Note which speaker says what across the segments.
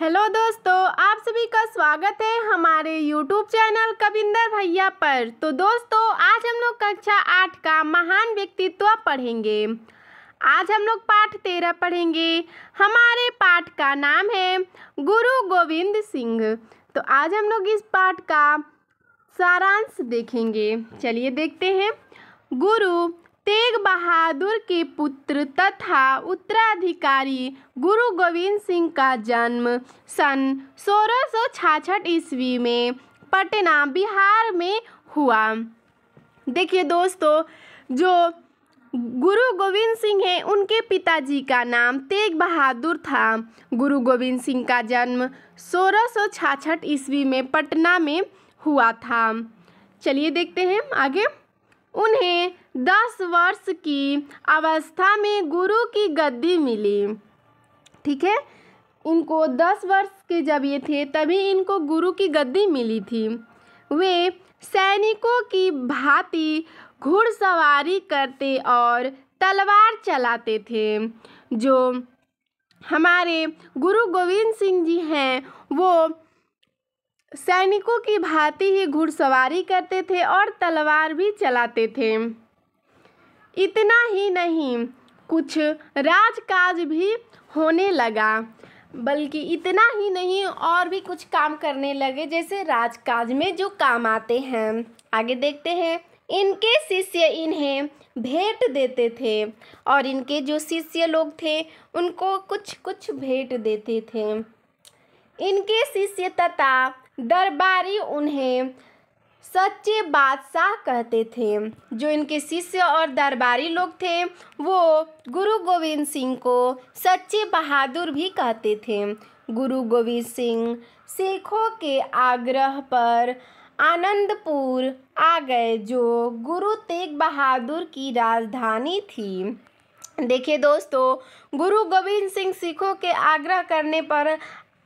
Speaker 1: hello दोस्तों आप सभी का स्वागत है हमारे यूट्यूब चैनल कविंदर भैया पर तो दोस्तों आज हम लोग कक्षा आठ का महान व्यक्तित्व पढ़ेंगे आज हम लोग पाठ तेरह पढ़ेंगे हमारे पाठ का नाम है गुरु गोविंद सिंह तो आज हम लोग इस पाठ का सारांश देखेंगे चलिए देखते हैं गुरु तेग बहादुर के पुत्र तथा उत्तराधिकारी गुरु गोविंद सिंह का जन्म सन सोलह ईस्वी में पटना बिहार में हुआ देखिए दोस्तों जो गुरु गोविंद सिंह हैं उनके पिताजी का नाम तेग बहादुर था गुरु गोविंद सिंह का जन्म सोलह ईस्वी में पटना में हुआ था चलिए देखते हैं आगे उन्हें दस वर्ष की अवस्था में गुरु की गद्दी मिली ठीक है इनको दस वर्ष के जब ये थे तभी इनको गुरु की गद्दी मिली थी वे सैनिकों की भांति घुड़सवारी करते और तलवार चलाते थे जो हमारे गुरु गोविंद सिंह जी हैं वो सैनिकों की भांति ही घुड़सवारी करते थे और तलवार भी चलाते थे इतना ही नहीं कुछ राजकाज भी होने लगा बल्कि इतना ही नहीं और भी कुछ काम करने लगे जैसे राजकाज में जो काम आते हैं आगे देखते हैं इनके शिष्य इन्हें भेंट देते थे और इनके जो शिष्य लोग थे उनको कुछ कुछ भेंट देते थे इनके शिष्य तथा दरबारी उन्हें सच्चे बादशाह कहते थे जो इनके शिष्य और दरबारी लोग थे वो गुरु गोविंद सिंह को सच्चे बहादुर भी कहते थे गुरु गोविंद सिंह सिखों के आग्रह पर आनंदपुर आ गए जो गुरु तेग बहादुर की राजधानी थी देखिए दोस्तों गुरु गोविंद सिंह सिखों के आग्रह करने पर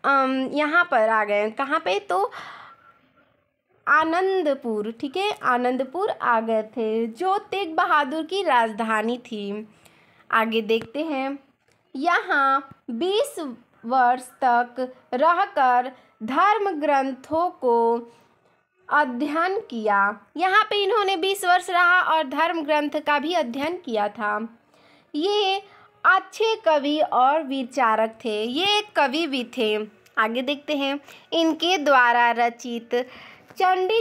Speaker 1: यहाँ पर आ गए कहाँ पे तो आनंदपुर ठीक है आनंदपुर आ गए थे जो तेग बहादुर की राजधानी थी आगे देखते हैं यहाँ बीस वर्ष तक रहकर धर्म ग्रंथों को अध्ययन किया यहाँ पे इन्होंने बीस वर्ष रहा और धर्म ग्रंथ का भी अध्ययन किया था ये अच्छे कवि और विचारक थे ये एक कवि भी थे आगे देखते हैं इनके द्वारा रचित चंडी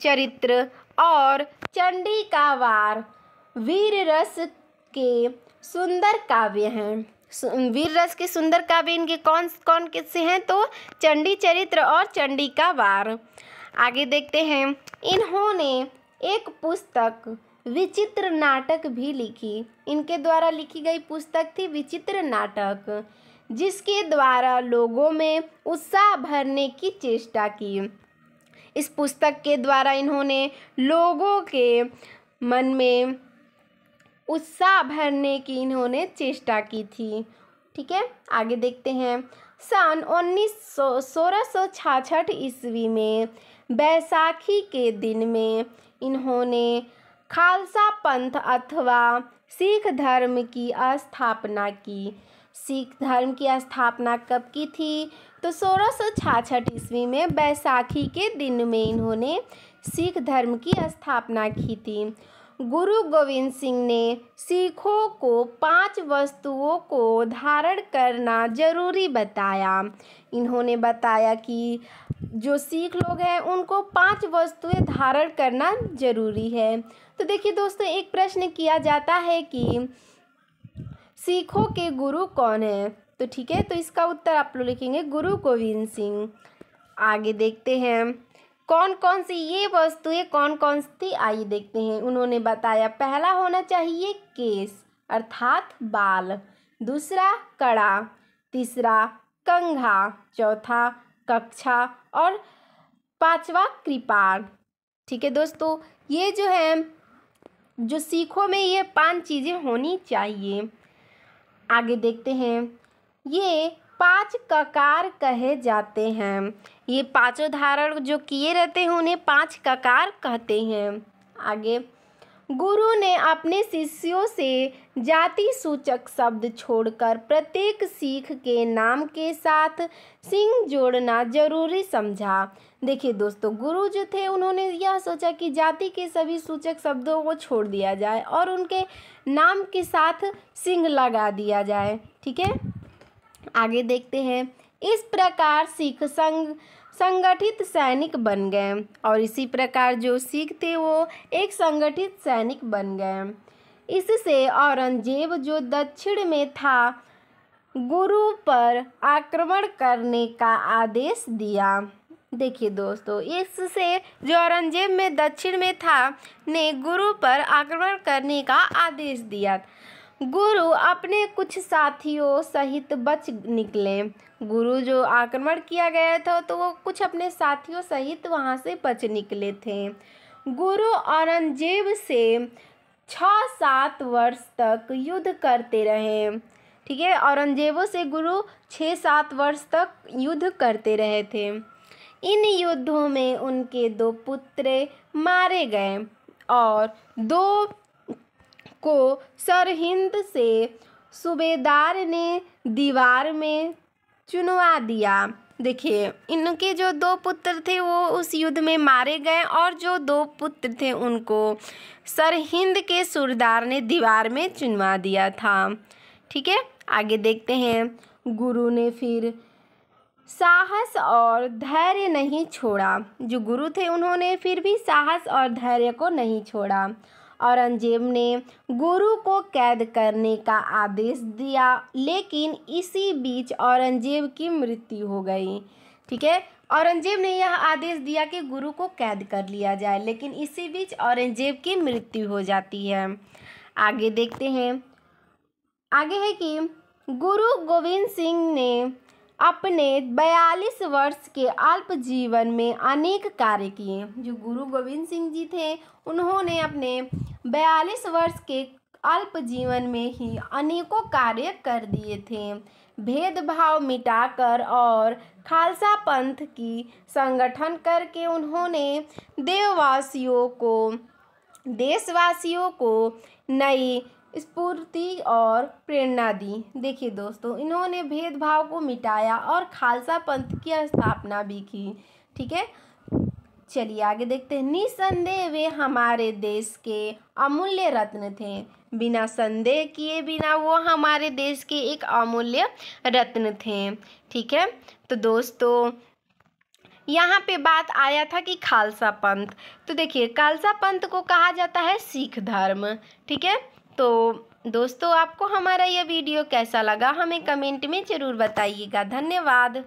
Speaker 1: चरित्र और चंडी का वार वीर रस के सुंदर काव्य हैं वीर रस के सुंदर काव्य इनके कौन कौन किससे हैं तो चंडी चरित्र और चंडी का वार आगे देखते हैं इन्होंने एक पुस्तक विचित्र नाटक भी लिखी इनके द्वारा लिखी गई पुस्तक थी विचित्र नाटक जिसके द्वारा लोगों में उत्साह भरने की चेष्टा की इस पुस्तक के द्वारा इन्होंने लोगों के मन में उत्साह भरने की इन्होंने चेष्टा की थी ठीक है आगे देखते हैं सन उन्नीस सौ सोलह सौ छाछठ ईस्वी में बैसाखी के दिन में इन्होंने खालसा पंथ अथवा सिख धर्म की स्थापना की सिख धर्म की स्थापना कब की थी तो सोलह सौ छाछठ ईस्वी में बैसाखी के दिन में इन्होंने सिख धर्म की स्थापना की थी गुरु गोविंद सिंह ने सिखों को पांच वस्तुओं को धारण करना ज़रूरी बताया इन्होंने बताया कि जो सिख लोग हैं उनको पांच वस्तुएं धारण करना ज़रूरी है तो देखिए दोस्तों एक प्रश्न किया जाता है कि सिखों के गुरु कौन है तो ठीक है तो इसका उत्तर आप लोग लिखेंगे गुरु गोविंद सिंह आगे देखते हैं कौन कौन सी ये वस्तुएं कौन कौन सी आई देखते हैं उन्होंने बताया पहला होना चाहिए केस अर्थात बाल दूसरा कड़ा तीसरा कंघा चौथा कक्षा और पांचवा कृपाण ठीक है दोस्तों ये जो है जो सीखों में ये पांच चीज़ें होनी चाहिए आगे देखते हैं ये पांच ककार कहे जाते हैं ये पांचों धारण जो किए रहते हैं उन्हें पांच ककार कहते हैं आगे गुरु ने अपने शिष्यों से जाति सूचक शब्द छोड़कर प्रत्येक सिख के नाम के साथ सिंह जोड़ना जरूरी समझा देखिए दोस्तों गुरु जो थे उन्होंने यह सोचा कि जाति के सभी सूचक शब्दों को छोड़ दिया जाए और उनके नाम के साथ सिंह लगा दिया जाए ठीक है आगे देखते हैं इस प्रकार सिख संघ संगठित सैनिक बन गए और इसी प्रकार जो सिख थे वो एक संगठित सैनिक बन गए इससे औरंगजेब जो दक्षिण में था गुरु पर आक्रमण करने का आदेश दिया देखिए दोस्तों इससे जो औरंगजेब में दक्षिण में था ने गुरु पर आक्रमण करने का आदेश दिया गुरु अपने कुछ साथियों सहित बच निकले गुरु जो आक्रमण किया गया था तो वो कुछ अपने साथियों सहित वहाँ से बच निकले थे गुरु औरंगजेब से छः सात वर्ष तक युद्ध करते रहे ठीक है औरंगजेबों से गुरु छः सात वर्ष तक युद्ध करते रहे थे इन युद्धों में उनके दो पुत्र मारे गए और दो को सरहिंद से सूबेदार ने दीवार में चुनवा दिया देखिए इनके जो दो पुत्र थे वो उस युद्ध में मारे गए और जो दो पुत्र थे उनको सरहिंद के सुरदार ने दीवार में चुनवा दिया था ठीक है आगे देखते हैं गुरु ने फिर साहस और धैर्य नहीं छोड़ा जो गुरु थे उन्होंने फिर भी साहस और धैर्य को नहीं छोड़ा औरंगजेब ने गुरु को कैद करने का आदेश दिया लेकिन इसी बीच औरंगजेब की मृत्यु हो गई ठीक है औरंगजेब ने यह आदेश दिया कि गुरु को कैद कर लिया जाए लेकिन इसी बीच औरंगजेब की मृत्यु हो जाती है आगे देखते हैं आगे है कि गुरु गोविंद सिंह ने अपने बयालीस वर्ष के अल्प जीवन में अनेक कार्य किए जो गुरु गोविंद सिंह जी थे उन्होंने अपने बयालीस वर्ष के अल्प जीवन में ही अनेकों कार्य कर दिए थे भेदभाव मिटाकर और खालसा पंथ की संगठन करके उन्होंने देववासियों को देशवासियों को नई स्फूर्ति और प्रेरणा दी देखिए दोस्तों इन्होंने भेदभाव को मिटाया और खालसा पंथ की स्थापना भी की ठीक है चलिए आगे देखते हैं निसंदेह वे हमारे देश के अमूल्य रत्न थे बिना संदेह किए बिना वो हमारे देश के एक अमूल्य रत्न थे ठीक है तो दोस्तों यहाँ पे बात आया था कि खालसा पंथ तो देखिए खालसा पंथ को कहा जाता है सिख धर्म ठीक है तो दोस्तों आपको हमारा यह वीडियो कैसा लगा हमें कमेंट में ज़रूर बताइएगा धन्यवाद